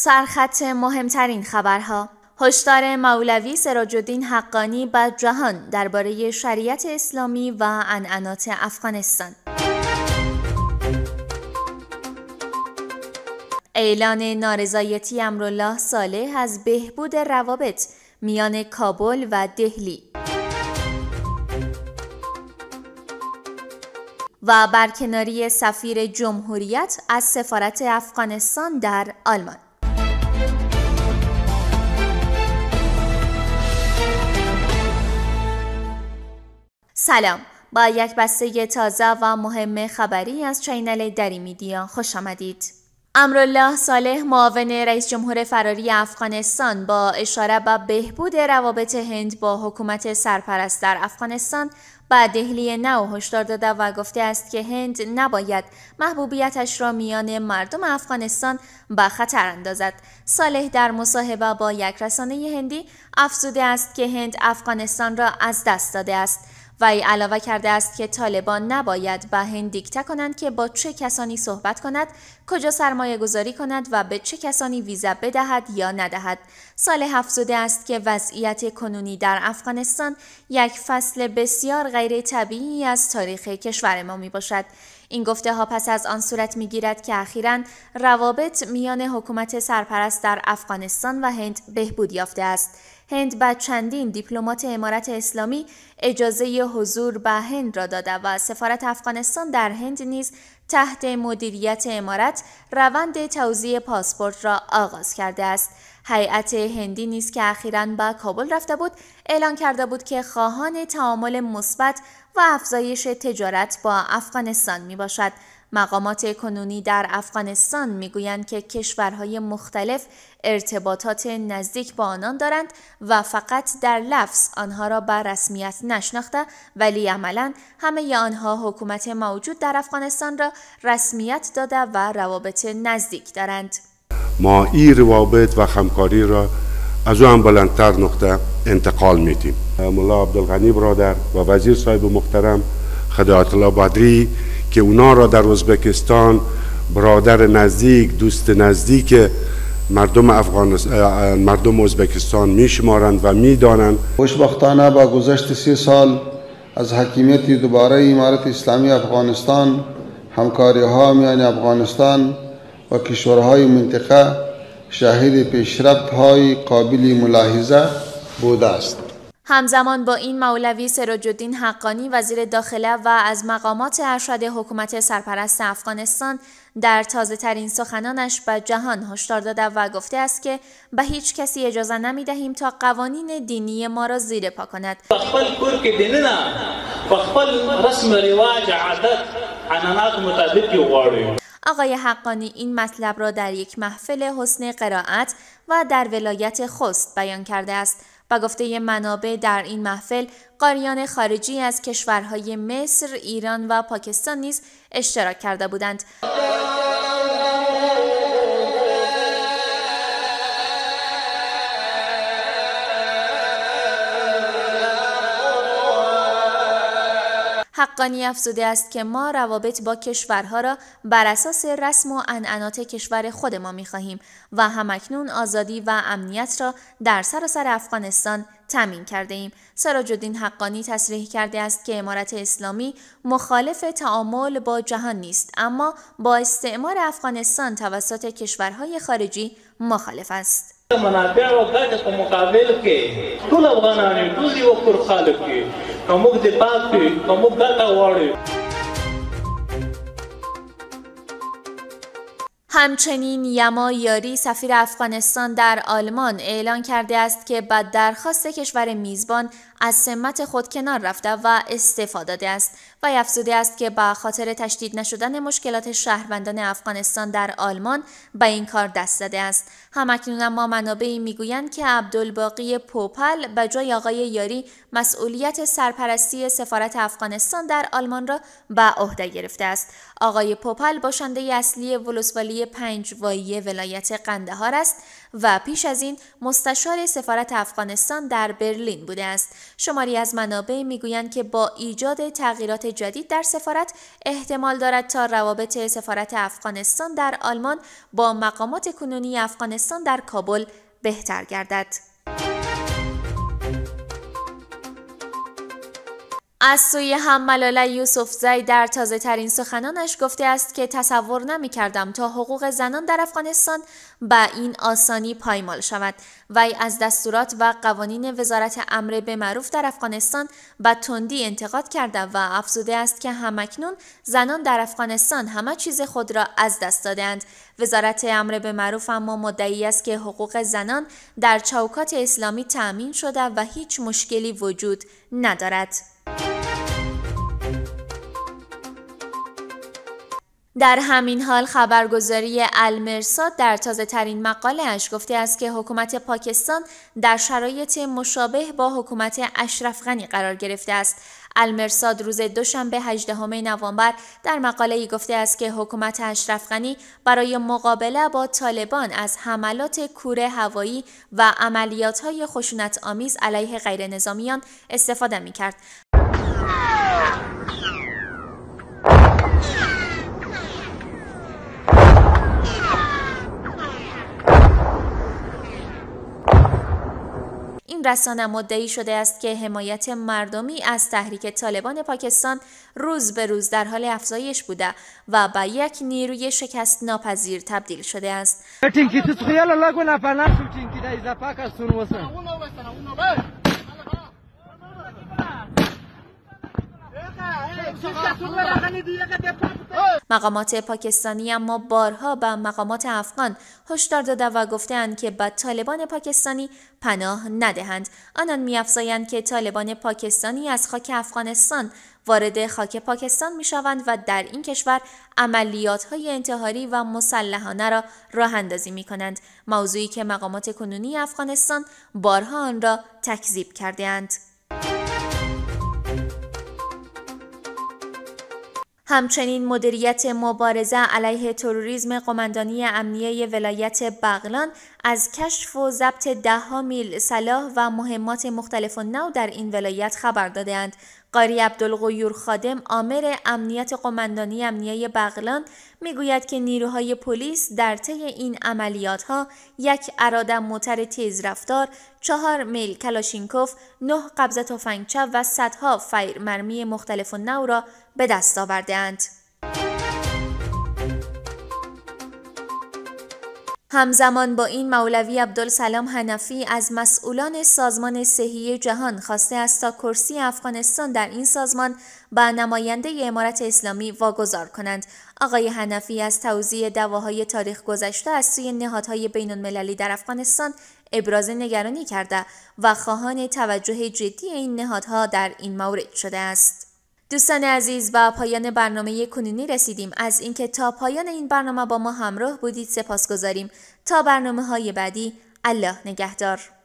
سرخط مهمترین خبرها هشدار مولوی سراجالدین حقانی به جهان درباره شریعت اسلامی و انعنات افغانستان اعلان نارضایتی امرالله صالح از بهبود روابط میان کابل و دهلی و برکناری سفیر جمهوریت از سفارت افغانستان در آلمان سلام با یک بسته تازه و مهم خبری از چینل دری میدیا خوش آمدید امرالله صالح معاون رئیس جمهور فراری افغانستان با اشاره به بهبود روابط هند با حکومت سرپرست در افغانستان به دهلی نو هشدار داده و گفته است که هند نباید محبوبیتش را میان مردم افغانستان به خطر اندازد صالح در مصاحبه با یک رسانه هندی افزوده است که هند افغانستان را از دست داده است وی علاوه کرده است که طالبان نباید به هند دیکته کنند که با چه کسانی صحبت کند کجا سرمایه گذاری کند و به چه کسانی ویزا بدهد یا ندهد سال هفزوده است که وضعیت کنونی در افغانستان یک فصل بسیار غیر طبیعی از تاریخ کشور ما می باشد این گفته ها پس از آن صورت می گیرد که اخیرا روابط میان حکومت سرپرست در افغانستان و هند بهبود یافته است هند و چندین دیپلمات امارت اسلامی اجازه حضور به هند را داده و سفارت افغانستان در هند نیز تحت مدیریت امارت روند توزیع پاسپورت را آغاز کرده است هیئت هندی نیز که اخیرا به کابل رفته بود اعلان کرده بود که خواهان تعامل مثبت و افزایش تجارت با افغانستان می باشد مقامات کنونی در افغانستان میگویند که کشورهای مختلف ارتباطات نزدیک با آنان دارند و فقط در لفظ آنها را به رسمیت نشناخته ولی عملا همه آنها حکومت موجود در افغانستان را رسمیت داده و روابط نزدیک دارند ما این روابط و همکاری را از او بلندتر نقطه انتقال میدیم مولا عبدالغنی برادر و وزیر صاحب محترم خدایت الله بدری که اونا را در ازبکستان برادر نزدیک دوست نزدیک مردم افغانستان، مردم ازبکستان میشمارند و میدانند خوشبختانه با گذشت سه سال از حکیمیت دوباره امارت اسلامی افغانستان همکاری ها میان افغانستان و کشورهای منطقه شاهد پیشرفت های قابل ملاحظه بوده است همزمان با این مولوی سراجالدین حقانی وزیر داخله و از مقامات ارشد حکومت سرپرست افغانستان در تازه ترین سخنانش به جهان هشدار داده و گفته است که به هیچ کسی اجازه نمی دهیم تا قوانین دینی ما را زیر پا کند. آقای حقانی این مطلب را در یک محفل حسن قرائت و در ولایت خست بیان کرده است. و گفته منابع در این محفل قاریان خارجی از کشورهای مصر، ایران و پاکستان نیز اشتراک کرده بودند. حقانی افزوده است که ما روابط با کشورها را بر اساس رسم و انعنات کشور خود ما می خواهیم و همکنون آزادی و امنیت را در سراسر سر افغانستان تمین کرده ایم. سراجدین حقانی تصریح کرده است که امارت اسلامی مخالف تعامل با جهان نیست اما با استعمار افغانستان توسط کشورهای خارجی مخالف است. مقابل همچنین یما یاری سفیر افغانستان در آلمان اعلان کرده است که بعد درخواست کشور میزبان از سمت خود کنار رفته و استفاده داده است و افزوده است که به خاطر تشدید نشدن مشکلات شهروندان افغانستان در آلمان به این کار دست زده است همکنون ما منابعی میگویند که عبدالباقی پوپل به جای آقای یاری مسئولیت سرپرستی سفارت افغانستان در آلمان را به عهده گرفته است آقای پوپل باشنده اصلی ولسوالی پنج وایی ولایت قندهار است و پیش از این مستشار سفارت افغانستان در برلین بوده است شماری از منابع میگویند که با ایجاد تغییرات جدید در سفارت احتمال دارد تا روابط سفارت افغانستان در آلمان با مقامات کنونی افغانستان در کابل بهتر گردد. از سوی هم ملاله یوسف زی در تازه ترین سخنانش گفته است که تصور نمی کردم تا حقوق زنان در افغانستان به این آسانی پایمال شود وی از دستورات و قوانین وزارت امر به معروف در افغانستان به تندی انتقاد کرده و افزوده است که همکنون زنان در افغانستان همه چیز خود را از دست دادند وزارت امر به معروف اما مدعی است که حقوق زنان در چوکات اسلامی تأمین شده و هیچ مشکلی وجود ندارد در همین حال خبرگزاری المرساد در تازه ترین مقاله اش گفته است که حکومت پاکستان در شرایط مشابه با حکومت اشرف غنی قرار گرفته است. المرساد روز دوشنبه 18 نوامبر در ای گفته است که حکومت اشرف غنی برای مقابله با طالبان از حملات کوره هوایی و های خشونت آمیز علیه نظامیان استفاده کرد. این رسانه مدعی شده است که حمایت مردمی از تحریک طالبان پاکستان روز به روز در حال افزایش بوده و به یک نیروی شکست ناپذیر تبدیل شده است. مقامات پاکستانی اما بارها به مقامات افغان هشدار داده و گفتهاند که به طالبان پاکستانی پناه ندهند آنان میافزایند که طالبان پاکستانی از خاک افغانستان وارد خاک پاکستان می و در این کشور عملیات های انتحاری و مسلحانه را راه اندازی می کنند موضوعی که مقامات کنونی افغانستان بارها آن را تکذیب کرده اند. همچنین مدیریت مبارزه علیه تروریسم قماندانی امنیه ولایت بغلان از کشف و ضبط دهها میل سلاح و مهمات مختلف و نو در این ولایت خبر دادند قاری عبدالغیور خادم آمر امنیت قمندانی امنیه بغلان میگوید که نیروهای پلیس در طی این عملیات ها یک ارادم موتر تیز رفتار، چهار میل کلاشینکوف، نه قبضه تفنگچه و صدها فیر مرمی مختلف و نو را به دست آورده اند. همزمان با این مولوی عبدالسلام هنفی از مسئولان سازمان صحی جهان خواسته است تا کرسی افغانستان در این سازمان به نماینده امارت اسلامی واگذار کنند. آقای هنفی از توزیع دواهای تاریخ گذشته از سوی نهادهای بین المللی در افغانستان ابراز نگرانی کرده و خواهان توجه جدی این نهادها در این مورد شده است. دوستان عزیز و پایان برنامه کنونی رسیدیم از اینکه تا پایان این برنامه با ما همراه بودید سپاس گذاریم تا برنامه های بعدی الله نگهدار